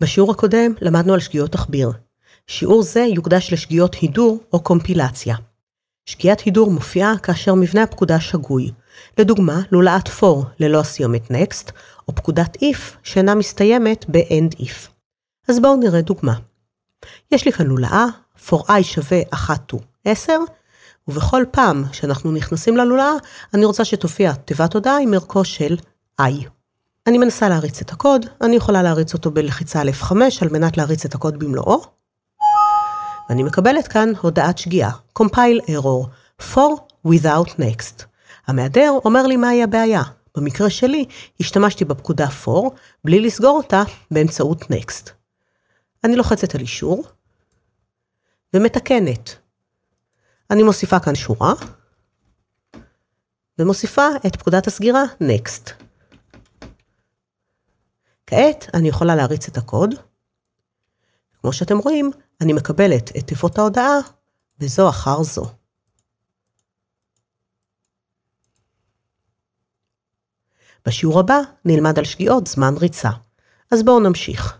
בשיעור הקודם למדנו על שגיאות תחביר. שיעור זה יוקדש לשגיאות הידור או קומפילציה. שגיאת הידור מופיעה כאשר מבנה הפקודה שגוי. לדוגמה, לולאת for ללא הסיומת next, או פקודת if שאינה מסתיימת ב-end if. אז בואו נראה דוגמה. יש לי כאן לולאה, for i שווה 1 to 10, ובכל פעם שאנחנו נכנסים ללולאה, אני רוצה שתופיע תיבת הודעה עם ערכו של i. אני מנסה להריץ את הקוד, אני יכולה להריץ אותו בלחיצה על F5 על מנת להריץ את הקוד במלואו. ואני מקבלת כאן הודעת שגיאה, compile error, for without next. המהדר אומר לי מהי הבעיה. במקרה שלי, השתמשתי בפקודה for, בלי לסגור אותה באמצעות next. אני לוחצת על אישור, ומתקנת. אני מוסיפה כאן שורה, ומוסיפה את פקודת הסגירה next. כעת אני יכולה להריץ את הקוד. כמו שאתם רואים, אני מקבלת את תיבות ההודעה, וזו אחר זו. בשיעור הבא נלמד על שגיאות זמן ריצה. אז בואו נמשיך.